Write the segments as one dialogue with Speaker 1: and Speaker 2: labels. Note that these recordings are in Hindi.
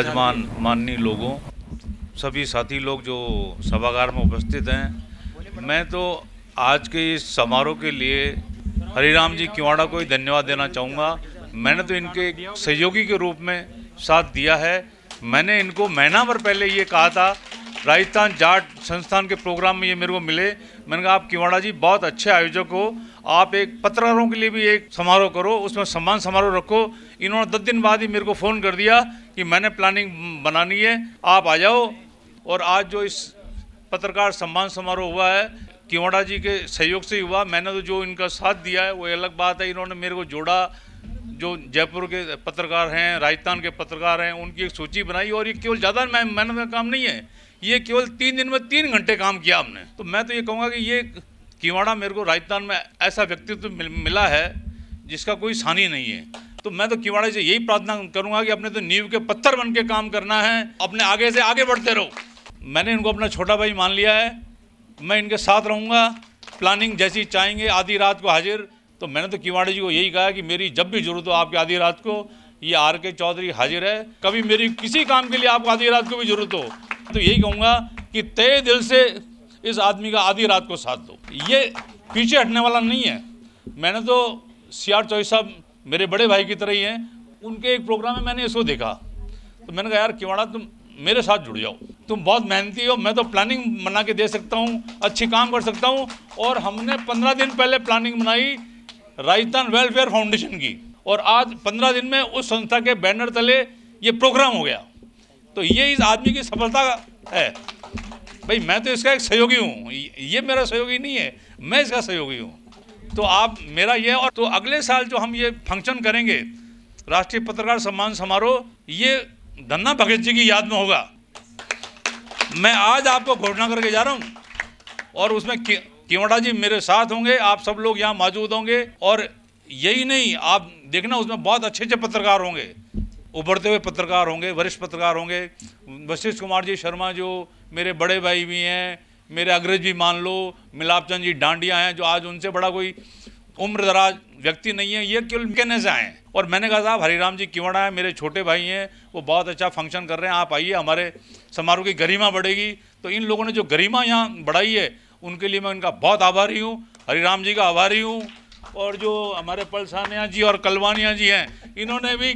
Speaker 1: विराजमान माननीय लोगों सभी साथी लोग जो सभागार में उपस्थित हैं मैं तो आज के इस समारोह के लिए हरिराम जी किवाड़ा को ही धन्यवाद देना चाहूँगा मैंने तो इनके सहयोगी के रूप में साथ दिया है मैंने इनको महीना भर पहले ये कहा था राजस्थान जाट संस्थान के प्रोग्राम में ये मेरे को मिले मैंने कहा आप किवाड़ा जी बहुत अच्छे आयोजक हो आप एक पत्रकारों के लिए भी एक समारोह करो उसमें सम्मान समारोह रखो इन्होंने दस दिन बाद ही मेरे को फ़ोन कर दिया कि मैंने प्लानिंग बनानी है आप आ जाओ और आज जो इस पत्रकार सम्मान समारोह हुआ है किवाड़ा जी के सहयोग से हुआ मैंने तो जो इनका साथ दिया है वो अलग बात है इन्होंने मेरे को जोड़ा जो जयपुर के पत्रकार हैं राजस्थान के पत्रकार हैं उनकी एक सूची बनाई और ये केवल ज़्यादा मेहनत तो का काम नहीं है ये केवल तीन दिन में तीन घंटे काम किया हमने तो मैं तो ये कहूँगा कि ये किवाड़ा मेरे को राजस्थान में ऐसा व्यक्तित्व मिल, मिला है जिसका कोई सानी नहीं है तो मैं तो किवाड़े से यही प्रार्थना करूँगा कि अपने तो नींव के पत्थर बन के काम करना है अपने आगे से आगे बढ़ते रहो मैंने इनको अपना छोटा भाई मान लिया है मैं इनके साथ रहूँगा प्लानिंग जैसी चाहेंगे आधी रात को हाजिर तो मैंने तो किवाड़े जी को यही कहा कि मेरी जब भी जरूरत हो आपकी आधी रात को ये आर के चौधरी हाजिर है कभी मेरी किसी काम के लिए आपको आधी रात को भी जरूरत हो तो यही कहूँगा कि तय दिल से इस आदमी का आधी रात को साथ दो ये पीछे हटने वाला नहीं है मैंने तो सी आर चौहरी साहब मेरे बड़े भाई की तरह ही हैं उनके एक प्रोग्राम में मैंने इसको देखा तो मैंने कहा यार किवाड़ा तुम मेरे साथ जुड़ जाओ तुम बहुत मेहनती हो मैं तो प्लानिंग बना के दे सकता हूँ अच्छे काम कर सकता हूँ और हमने पंद्रह दिन पहले प्लानिंग बनाई राजस्थान वेलफेयर फाउंडेशन की और आज पंद्रह दिन में उस संस्था के बैनर तले ये प्रोग्राम हो गया तो ये इस आदमी की सफलता है भाई मैं तो इसका एक सहयोगी हूँ ये मेरा सहयोगी नहीं है मैं इसका सहयोगी हूँ तो आप मेरा ये और तो अगले साल जो हम ये फंक्शन करेंगे राष्ट्रीय पत्रकार सम्मान समारोह ये धन्ना भगत जी की याद में होगा मैं आज आपको घोषणा करके जा रहा हूँ और उसमें केवड़ा जी मेरे साथ होंगे आप सब लोग यहाँ मौजूद होंगे और यही नहीं आप देखना उसमें बहुत अच्छे अच्छे पत्रकार होंगे उभरते हुए पत्रकार होंगे वरिष्ठ पत्रकार होंगे वशिष्ठ कुमार जी शर्मा जो मेरे बड़े भाई भी हैं मेरे अग्रज भी मान लो मिलाप चंद जी डांडिया हैं जो आज उनसे बड़ा कोई उम्र दराज व्यक्ति नहीं है ये केवल कहने से आए और मैंने कहा साहब हरिराम जी किवड़ा है मेरे छोटे भाई हैं वो बहुत अच्छा फंक्शन कर रहे हैं आप आइए हमारे समारोह की गरिमा बढ़ेगी तो इन लोगों ने जो गरिमा यहाँ बढ़ाई है उनके लिए मैं उनका बहुत आभारी हूँ हरिराम जी का आभारी हूँ और जो हमारे पलसानिया जी और कलवानिया जी हैं इन्होंने भी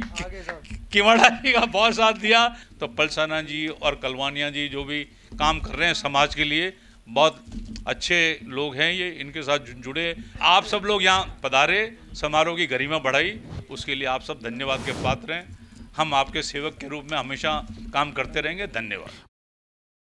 Speaker 1: किवाड़ा जी का बहुत साथ दिया तो पलसाना जी और कलवानिया जी जो भी काम कर रहे हैं समाज के लिए बहुत अच्छे लोग हैं ये इनके साथ जुड़े आप सब लोग यहाँ पधारे समारोह की गरिमा बढ़ाई उसके लिए आप सब धन्यवाद के पात्र हैं हम आपके सेवक के रूप में हमेशा काम करते रहेंगे धन्यवाद